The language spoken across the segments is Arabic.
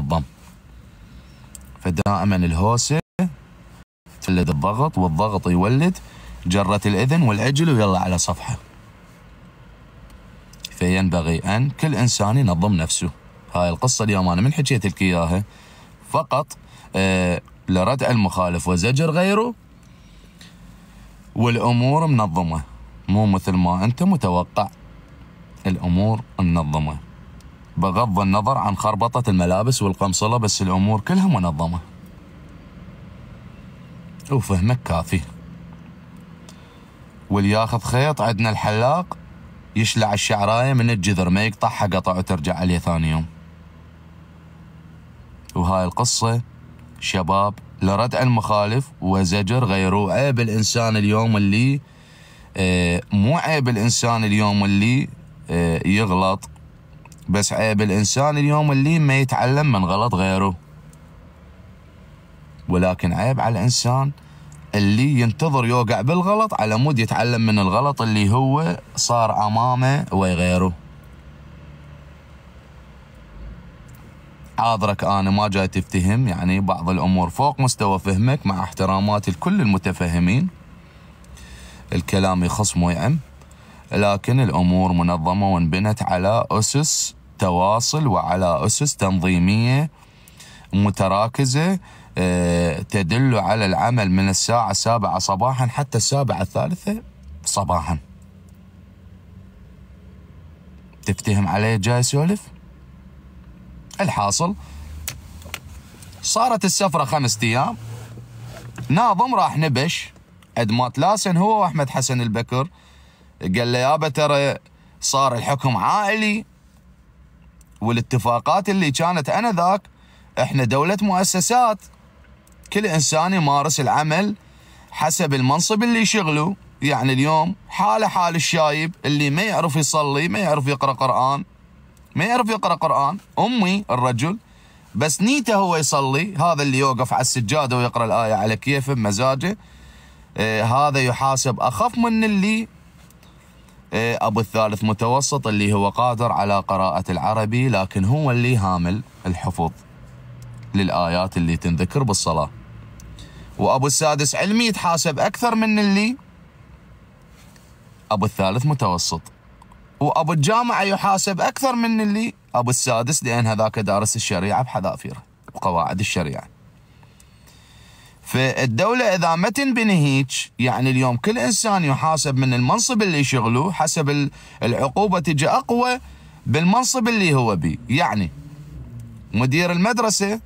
منظم فدائما الهوسة تولد الضغط والضغط يولد جرة الإذن والعجل ويلا على صفحة فينبغي أن كل إنسان ينظم نفسه هاي القصة اليوم أنا من حكيت لك إياها فقط آه لردع المخالف وزجر غيره والأمور منظمة مو مثل ما أنت متوقع الأمور منظمة بغض النظر عن خربطة الملابس والقمصلة بس الأمور كلها منظمة وفهمك كافي واللي ياخذ خيط عندنا الحلاق يشلع الشعراية من الجذر ما يقطعها قطع وترجع عليه ثاني يوم وهاي القصة شباب لردع المخالف وزجر غيروه عيب الإنسان اليوم اللي آه، مو عيب الإنسان اليوم اللي آه، يغلط بس عيب الإنسان اليوم اللي ما يتعلم من غلط غيره ولكن عيب على الإنسان اللي ينتظر يوقع بالغلط على مود يتعلم من الغلط اللي هو صار أمامه ويغيره حاضرك أنا ما جاي تفتهم يعني بعض الأمور فوق مستوى فهمك مع احتراماتي لكل المتفهمين الكلام يخص مو يعم لكن الأمور منظمة وانبنت على أسس تواصل وعلى أسس تنظيمية متراكزة آه، تدل على العمل من الساعة السابعة صباحا حتى السابعة الثالثة صباحا تفتهم علي جاي يسولف الحاصل صارت السفرة خمس أيام ناظم راح نبش قد مات لاسن هو وأحمد حسن البكر قال له يابا ترى صار الحكم عائلي والاتفاقات اللي كانت انذاك احنا دولة مؤسسات كل انسان يمارس العمل حسب المنصب اللي يشغله يعني اليوم حاله حال الشايب اللي ما يعرف يصلي ما يعرف يقرا قران ما يعرف يقرا قران امي الرجل بس نيته هو يصلي هذا اللي يوقف على السجاده ويقرا الايه على كيفه بمزاجه آه هذا يحاسب اخف من اللي إيه، أبو الثالث متوسط اللي هو قادر على قراءة العربي لكن هو اللي هامل الحفظ للآيات اللي تنذكر بالصلاة وأبو السادس علمي يتحاسب أكثر من اللي أبو الثالث متوسط وأبو الجامعة يحاسب أكثر من اللي أبو السادس لأن هذاك دارس الشريعة بحذافيره وقواعد الشريعة فالدولة إذا ما تنبني هيك يعني اليوم كل إنسان يحاسب من المنصب اللي يشغله حسب العقوبة تجي أقوى بالمنصب اللي هو به يعني مدير المدرسة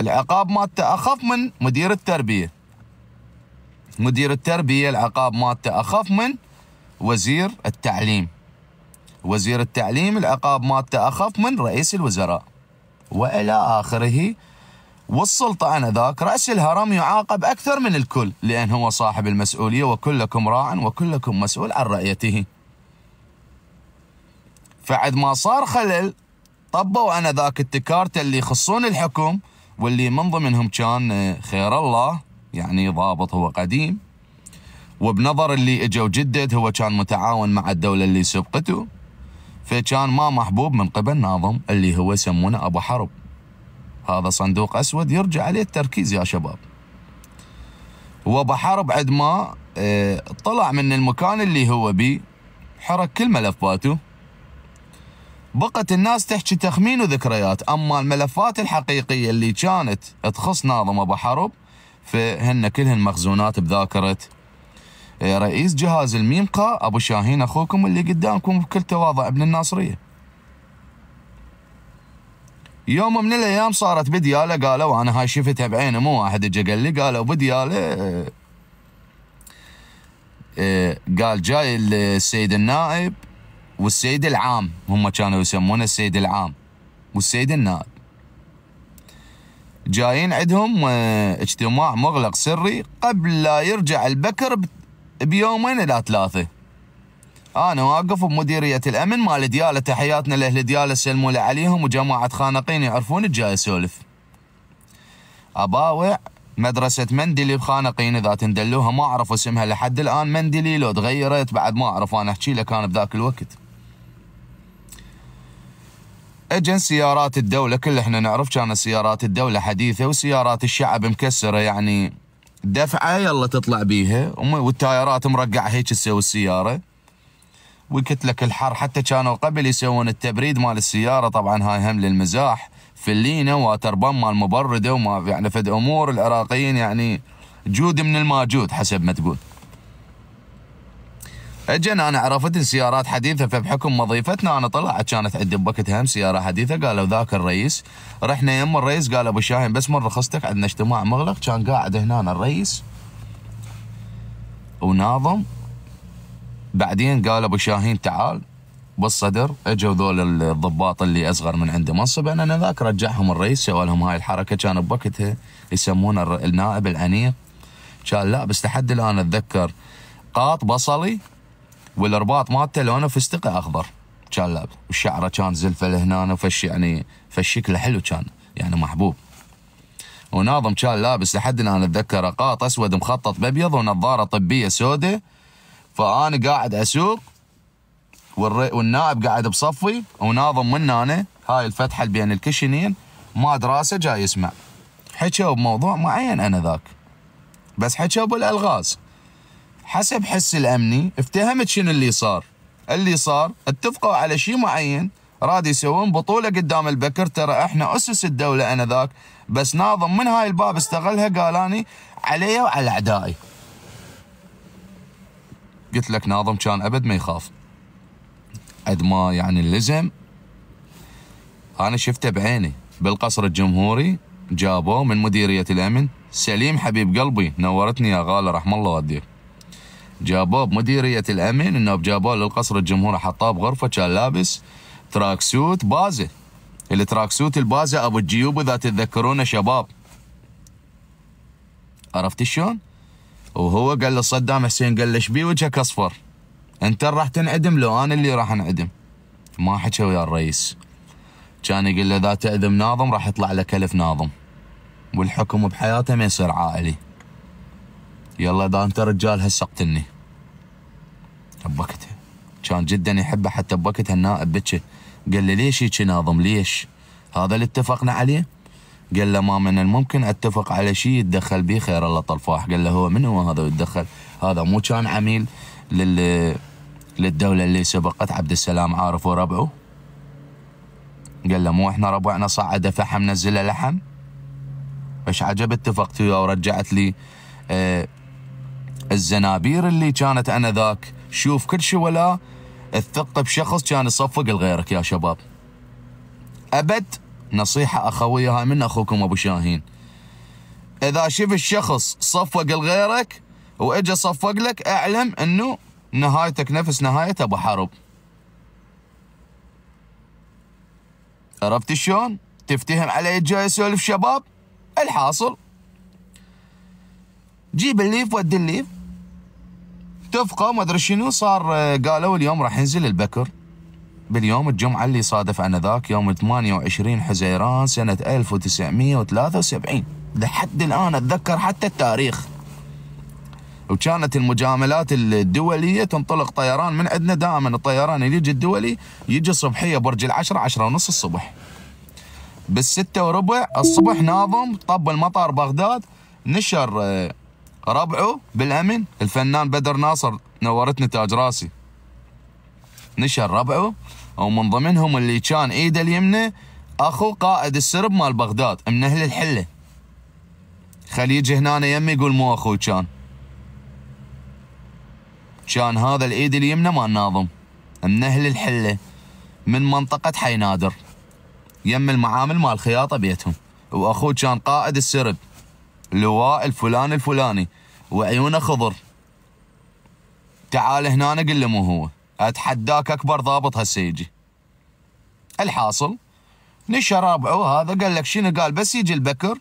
العقاب مالته أخف من مدير التربية مدير التربية العقاب مالته أخف من وزير التعليم وزير التعليم العقاب مالته أخف من رئيس الوزراء وإلى آخره والسلطة آنذاك رأس الهرم يعاقب أكثر من الكل لأن هو صاحب المسؤولية وكلكم راع وكلكم مسؤول عن رأيته فعد ما صار خلل طبوا آنذاك التكارت اللي يخصون الحكم واللي من ضمنهم كان آه، خير الله يعني ضابط هو قديم وبنظر اللي اجوا جدد هو كان متعاون مع الدولة اللي سبقته فكان ما محبوب من قبل ناظم اللي هو يسمونه أبو حرب هذا صندوق أسود يرجع عليه التركيز يا شباب وبحرب بعد ما آه، طلع من المكان اللي هو بيه حرك كل ملفاته بقت الناس تحكي تخمين وذكريات أما الملفات الحقيقية اللي كانت تخص ناظم أبو حرب فهن كلهن مخزونات بذاكرة آه، رئيس جهاز الميمقا أبو شاهين أخوكم اللي قدامكم بكل تواضع ابن الناصرية يوم من الايام صارت بدياله قالوا انا هاي شفتها بعيني مو واحد اجى قال لي قالوا بدياله آه، آه، قال جاي السيد النائب والسيد العام هم كانوا يسمونه السيد العام والسيد النائب جايين عندهم آه، اجتماع مغلق سري قبل لا يرجع البكر بيومين الى ثلاثه انا واقف بمديريه الامن مال دياله تحياتنا لاهل دياله سلموا عليهم وجماعه خانقين يعرفون الجاي اسولف اباوع مدرسة مندلي بخانقين اذا تندلوها ما اعرف اسمها لحد الان مندلي لو تغيرت بعد ما اعرف انا احكي لك كان بذاك الوقت اجن سيارات الدولة كل احنا نعرف كان سيارات الدولة حديثة وسيارات الشعب مكسرة يعني دفعة يلا تطلع بيها والتايرات مرقعة هيك تسوي السيارة وكتلك الحر حتى كانوا قبل يسوون التبريد مال السياره طبعا هاي هم للمزاح فلينا واتر بام مال مبرده وما يعني فد امور العراقيين يعني جود من الماجود حسب ما تقول اجن انا عرفت سيارات حديثه فبحكم وظيفتنا انا طلعت كانت عندي بوكت هم سياره حديثه قالوا ذاك الرئيس رحنا يم الرئيس قال ابو شاهين بس من رخصتك عندنا اجتماع مغلق كان قاعد هنا الرئيس وناظم بعدين قال ابو شاهين تعال بالصدر اجوا ذول الضباط اللي اصغر من عنده منصب انا ذاك رجعهم الرئيس سوى لهم هاي الحركه كان بوقتها يسمونه النائب الانيق كان لا بس لحد الان اتذكر قاط بصلي والرباط مالته لونه فستقي اخضر كان لا وشعره كان زلفه لهنا فش يعني فشكله حلو كان يعني محبوب وناظم كان لابس لحد الان اتذكره قاط اسود مخطط بابيض ونظاره طبيه سوداء فانا قاعد اسوق والنائب قاعد بصفي وناظم من انا هاي الفتحه اللي بين الكشنين ما دراسه جاي يسمع حكوا بموضوع معين انا ذاك بس حكوا بالالغاز حسب حس الامني افتهمت شنو اللي صار اللي صار اتفقوا على شيء معين راد يسوون بطوله قدام البكر ترى احنا اسس الدوله انا ذاك بس ناظم من هاي الباب استغلها قالاني علي وعلى اعدائي قلت لك ناظم كان ابد ما يخاف قد ما يعني اللزم انا شفته بعيني بالقصر الجمهوري جابوه من مديريه الامن سليم حبيب قلبي نورتني يا غاله رحم الله والديك جابوه بمديريه الامن انه جابوه للقصر الجمهوري حطاه بغرفه كان لابس تراكسوت بازه التراكسوت البازه ابو الجيوب اذا تتذكرونه شباب عرفت شلون؟ وهو قال له صدام حسين قال له بي وجهك اصفر انت راح تنعدم لو انا اللي راح انعدم ما حكى ويا الرئيس كان يقول له اذا تعدم ناظم راح يطلع لك الف ناظم والحكم بحياته ما يصير عائلي يلا اذا انت رجال هسه اقتلني بوقتها كان جدا يحبه حتى بوقتها النائب بكى قال له ليش هيك ناظم ليش هذا اللي اتفقنا عليه قال له ما من الممكن اتفق على شيء يتدخل به خير الله طلفاح قال له هو من هو هذا يتدخل هذا مو كان عميل لل للدولة اللي سبقت عبد السلام عارف وربعه قال له مو احنا ربعنا صعده فحم نزله لحم ايش عجب اتفقت وياه ورجعت لي اه الزنابير اللي كانت انا ذاك شوف كل شيء ولا الثقة بشخص كان يصفق لغيرك يا شباب ابد نصيحة أخوية هاي من أخوكم أبو شاهين إذا شف الشخص صفق لغيرك وإجا صفق لك أعلم أنه نهايتك نفس نهاية أبو حرب عرفت شلون؟ تفتهم علي جاي يسولف شباب الحاصل جيب الليف ودي الليف تفقى ما ادري شنو صار آه، قالوا اليوم راح ينزل البكر باليوم الجمعة اللي صادف أنذاك يوم 28 حزيران سنة 1973 لحد الآن أتذكر حتى التاريخ وكانت المجاملات الدولية تنطلق طيران من عندنا دائما الطيران اللي يجي الدولي يجي الصبحية برج العشرة عشرة ونص الصبح بالستة وربع الصبح ناظم طب المطار بغداد نشر آه، ربعه بالأمن الفنان بدر ناصر نورتني تاج راسي نشر ربعه ومن ضمنهم اللي كان ايده اليمنى اخو قائد السرب مال بغداد من اهل الحله خليج هنا يمي يقول مو اخو كان كان هذا الايد اليمنى مال ناظم من اهل الحله من منطقه حي نادر يم المعامل مال خياطه بيتهم واخوه كان قائد السرب لواء الفلان الفلاني وعيونه خضر تعال هنا قل له مو هو اتحداك اكبر ضابط هسه يجي الحاصل نشر ربعه هذا قال لك شنو قال بس يجي البكر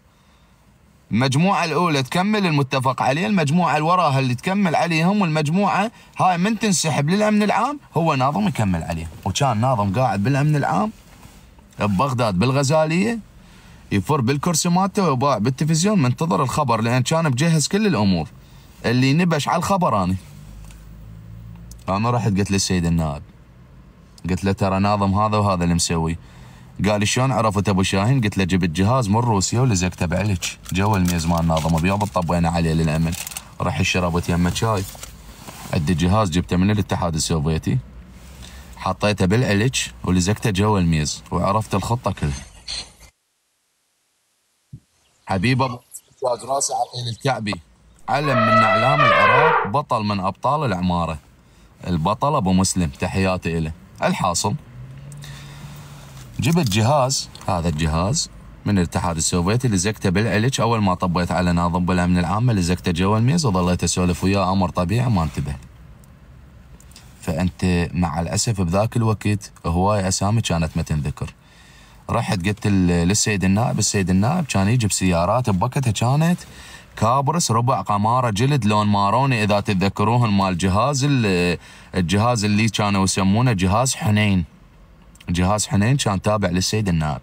المجموعة الأولى تكمل المتفق عليه المجموعة اللي وراها اللي تكمل عليهم والمجموعة هاي من تنسحب للأمن العام هو ناظم يكمل عليه وكان ناظم قاعد بالأمن العام ببغداد بالغزالية يفر بالكرسي مالته وباع بالتلفزيون منتظر الخبر لأن كان مجهز كل الأمور اللي نبش على الخبر أنا انا رحت قلت للسيد النائب قلت له ترى ناظم هذا وهذا اللي مسوي قال شلون عرفت ابو شاهين؟ قلت له جبت جهاز من روسيا ولزقته بعلك جوا الميز مال ناظم ابيض طبينا عليه للامن راح شربت يمه شاي عندي جهاز جبته من الاتحاد السوفيتي حطيته بالعلج ولزقته جوا الميز وعرفت الخطه كلها حبيب ابو راسي عطيه الكعبي علم من اعلام العراق بطل من ابطال العماره البطل ابو مسلم تحياتي له الحاصل جبت جهاز هذا الجهاز من الاتحاد السوفيتي لزقته بالعلج اول ما طبيت على ناظم بالامن العامه لزقته جوا الميز وظليت اسولف وياه امر طبيعي ما انتبه فانت مع الاسف بذاك الوقت هواي اسامي كانت ما تنذكر رحت قلت للسيد النائب السيد النائب كان يجيب سيارات بوقتها كانت كابرس ربع قماره جلد لون ماروني اذا تتذكروهن مال جهاز الجهاز اللي كانوا يسمونه جهاز حنين جهاز حنين كان تابع للسيد النائب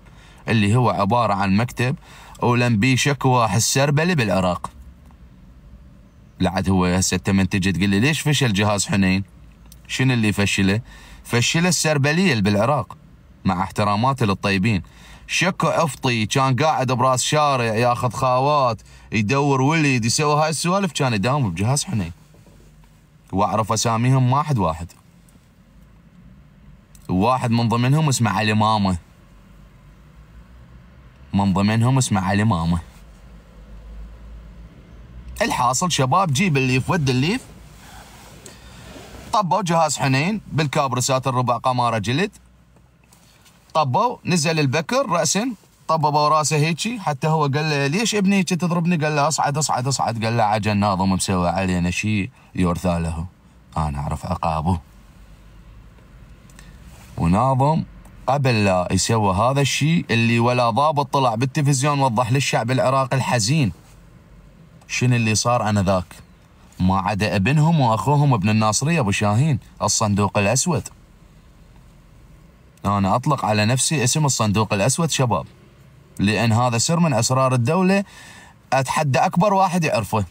اللي هو عباره عن مكتب اولم بي شكوى السربلي بالعراق لعد هو هسه انت من تجي تقول لي ليش فشل جهاز حنين؟ شنو اللي فشله؟ فشله السربليه بالعراق مع احتراماتي للطيبين شكو افطي كان قاعد براس شارع ياخذ خاوات يدور ولد يسوي هاي السوالف كان يداوم بجهاز حنين واعرف اساميهم واحد واحد واحد من ضمنهم اسمه علي ماما من ضمنهم اسمه علي ماما الحاصل شباب جيب الليف ود الليف طبوا جهاز حنين بالكابرسات الربع قماره جلد طبوا نزل البكر راسا طببوا راسه هيجي حتى هو قال له ليش ابني هيجي تضربني قال له اصعد اصعد اصعد قال له عجل ناظم مسوي علينا شيء يرثى له انا اعرف عقابه وناظم قبل لا يسوى هذا الشيء اللي ولا ضابط طلع بالتلفزيون وضح للشعب العراقي الحزين شنو اللي صار انا ذاك ما عدا ابنهم واخوهم ابن الناصريه ابو شاهين الصندوق الاسود أنا أطلق على نفسي اسم الصندوق الأسود شباب لأن هذا سر من أسرار الدولة أتحدى أكبر واحد يعرفه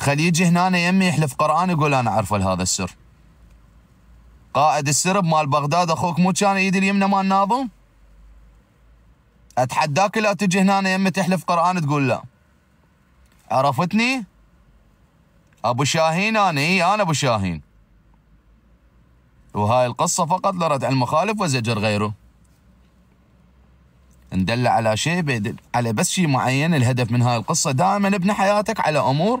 خلي يجي هنا يمي يحلف قرآن يقول أنا أعرفه لهذا السر قائد السرب مال بغداد أخوك مو كان إيد اليمنى مال ناظم أتحداك لا تجي هنا يمي تحلف قرآن تقول لا عرفتني أبو شاهين أنا إي أنا أبو شاهين وهاي القصة فقط لرد المخالف وزجر غيره ندل على شيء بيدل على بس شيء معين الهدف من هاي القصة دائما ابني حياتك على أمور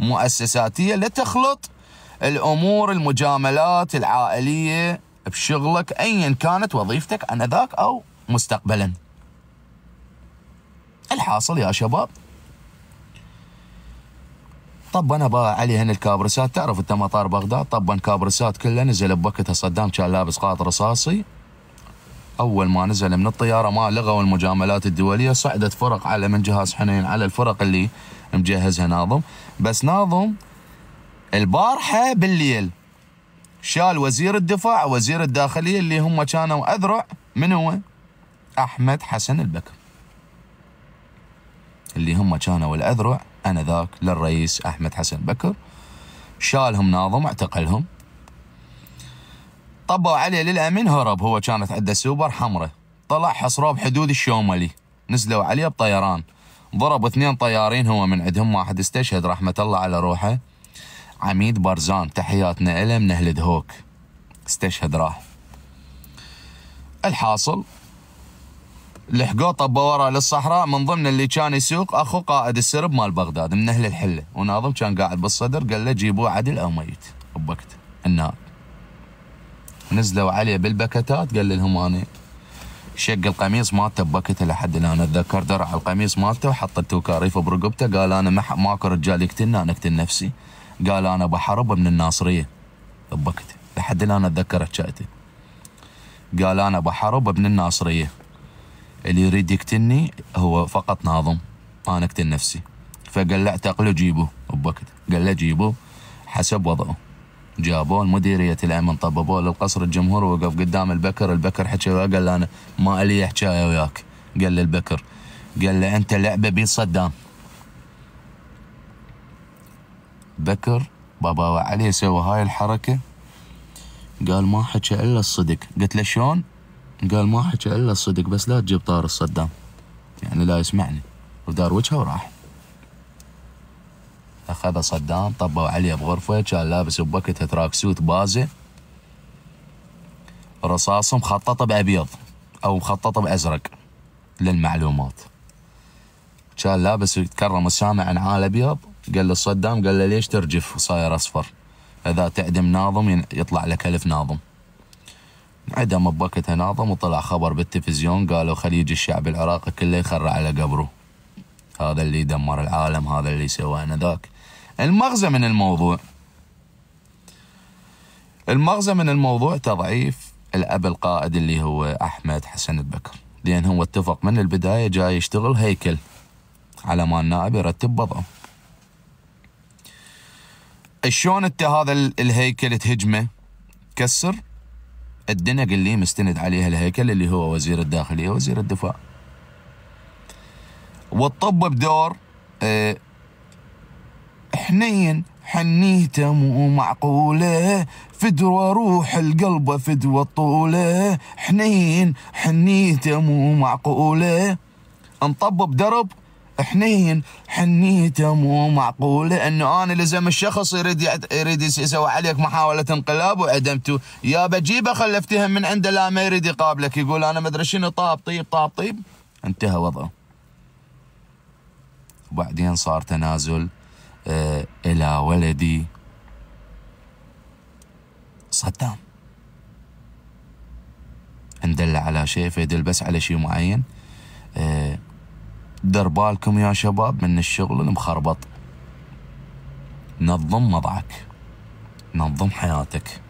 مؤسساتية لا تخلط الأمور المجاملات العائلية بشغلك أيا كانت وظيفتك أنذاك أو مستقبلا الحاصل يا شباب طبنا بقى عليه هنا الكابرسات تعرف انت مطار بغداد طبن كابرسات كله نزل بوقتها صدام كان لابس قاط رصاصي اول ما نزل من الطياره ما لغوا المجاملات الدوليه صعدت فرق على من جهاز حنين على الفرق اللي مجهزها ناظم بس ناظم البارحه بالليل شال وزير الدفاع وزير الداخليه اللي هم كانوا اذرع من هو؟ احمد حسن البكر اللي هم كانوا الاذرع انذاك للرئيس احمد حسن بكر شالهم ناظم اعتقلهم طبوا عليه للامن هرب هو كانت عنده سوبر حمره طلع حصروه بحدود الشوملي نزلوا عليه بطيران ضرب اثنين طيارين هو من عندهم واحد استشهد رحمه الله على روحه عميد برزان تحياتنا إله من اهل دهوك استشهد راح الحاصل لحقوه طبوا ورا للصحراء من ضمن اللي كان يسوق اخو قائد السرب مال بغداد من اهل الحله وناظم كان قاعد بالصدر قال له جيبوه عدل او ميت بوقت النار نزلوا عليه بالبكتات قال لهم انا شق القميص مالته ببكته لحد الان اتذكر درع القميص مالته وحط التوكاريف برقبته قال انا ماكو رجال يقتلنا انا اقتل نفسي قال انا بحرب من الناصريه ببكته لحد الان اتذكر حكايته قال انا بحرب ابن الناصريه اللي يريد يقتلني هو فقط ناظم انا اقتل نفسي فقال له اعتقله جيبه بوقت قال له جيبه حسب وضعه جابوه لمديرية الأمن طببوه للقصر الجمهور وقف قدام البكر البكر حكى وياه قال له أنا ما لي حكاية وياك قال له البكر قال له أنت لعبة بي صدام بكر بابا علي سوى هاي الحركة قال ما حكى إلا الصدق قلت له شلون قال ما حكى الا الصدق بس لا تجيب طار الصدام يعني لا يسمعني ودار وجهه وراح اخذ صدام طبوا عليه بغرفه كان لابس بوقتها تراك سوت بازه رصاصه مخططه بابيض او مخططه بازرق للمعلومات كان لابس يتكرم السامع نعال ابيض قال للصدام قال له ليش ترجف وصاير اصفر اذا تعدم ناظم يطلع لك الف ناظم عدم ببكت ناظم وطلع خبر بالتلفزيون قالوا خليج الشعب العراقي كله يخرع على قبره هذا اللي دمر العالم هذا اللي سوى أنا ذاك المغزى من الموضوع المغزى من الموضوع تضعيف الأب القائد اللي هو أحمد حسن البكر لأن هو اتفق من البداية جاي يشتغل هيكل على ما النائب يرتب وضعه شلون انت هذا الهيكل تهجمه كسر الدنق اللي مستند عليها الهيكل اللي هو وزير الداخلية وزير الدفاع والطب بدور آه، حنين حنيته مو معقولة فدوى روح القلب فدوى الطولة حنين حنيته مو معقولة انطب بدرب حنين حنيته مو معقوله انه انا لزم الشخص يريد يريد يسوي عليك محاوله انقلاب وعدمته يا بجيبه خل افتهم من عنده لا ما يريد يقابلك يقول انا ما ادري شنو طاب طيب طاب طيب انتهى وضعه وبعدين صار تنازل آه الى ولدي صدام ندل على شيء فيدل بس على شيء معين آه دير بالكم يا شباب من الشغل المخربط نظم وضعك نظم حياتك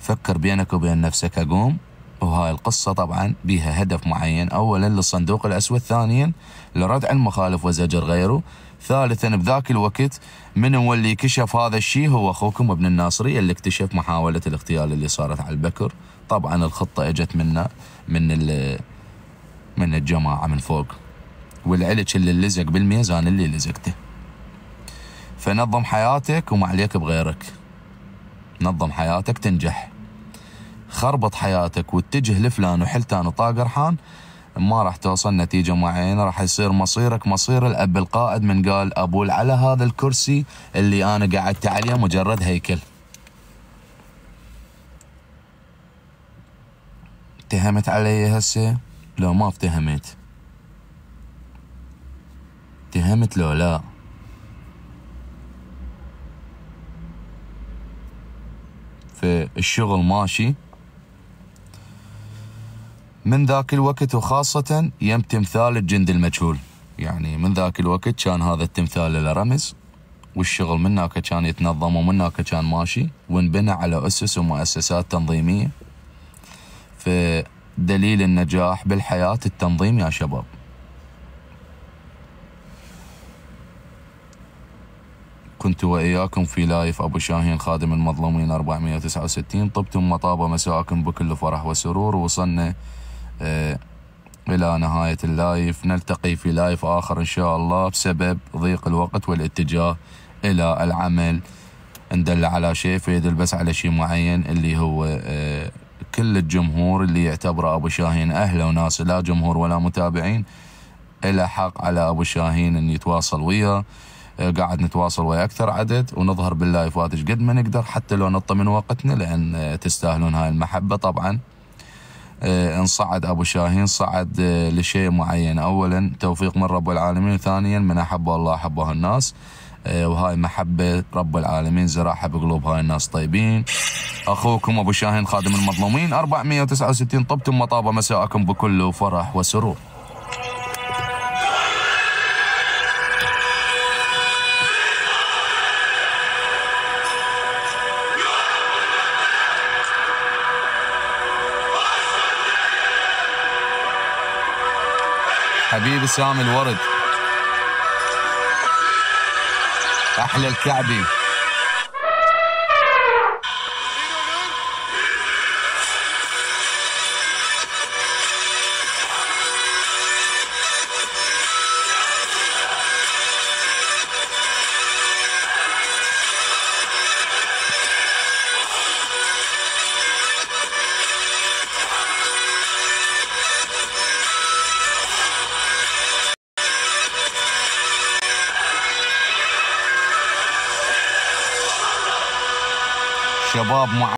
فكر بينك وبين نفسك أقوم وهاي القصة طبعا بها هدف معين أولا للصندوق الأسود ثانيا لردع المخالف وزجر غيره ثالثا بذاك الوقت من هو اللي كشف هذا الشيء هو أخوكم ابن الناصري اللي اكتشف محاولة الاغتيال اللي صارت على البكر طبعا الخطة اجت منا من من الجماعة من فوق والعلج اللي لزق بالميزان اللي لزقته فنظم حياتك وما عليك بغيرك نظم حياتك تنجح خربط حياتك واتجه لفلان وحلتان وطاقرحان ما راح توصل نتيجة معينة راح يصير مصيرك مصير الأب القائد من قال أبول على هذا الكرسي اللي أنا قعدت عليه مجرد هيكل اتهمت علي هسه لو ما افتهمت فهمت له لا فالشغل ماشي من ذاك الوقت وخاصة يم تمثال الجند المجهول يعني من ذاك الوقت كان هذا التمثال له رمز والشغل من هناك كان يتنظم ومن هناك كان ماشي وانبنى على أسس ومؤسسات تنظيمية فدليل النجاح بالحياة التنظيم يا شباب كنت وإياكم في لايف أبو شاهين خادم المظلومين 469 طبتم مطابة مساءكم بكل فرح وسرور وصلنا آه، إلى نهاية اللايف نلتقي في لايف آخر إن شاء الله بسبب ضيق الوقت والاتجاه إلى العمل ندل على شيء بس على شيء معين اللي هو آه، كل الجمهور اللي يعتبره أبو شاهين أهله وناسه لا جمهور ولا متابعين إلى حق على أبو شاهين أن يتواصل وياه آه، قاعد نتواصل ويا اكثر عدد ونظهر باللايفات ايش قد ما نقدر حتى لو نطى من وقتنا لان آه، تستاهلون هاي المحبه طبعا انصعد آه، ابو شاهين صعد لشيء معين اولا توفيق من رب العالمين وثانيا من احبه الله احبه الناس وهاي محبة رب العالمين زراعة بقلوب هاي الناس طيبين أخوكم أبو شاهين خادم المظلومين 469 طبتم مطابة مساءكم بكل فرح وسرور حبيب سامي الورد احلى الكعبي رب معاك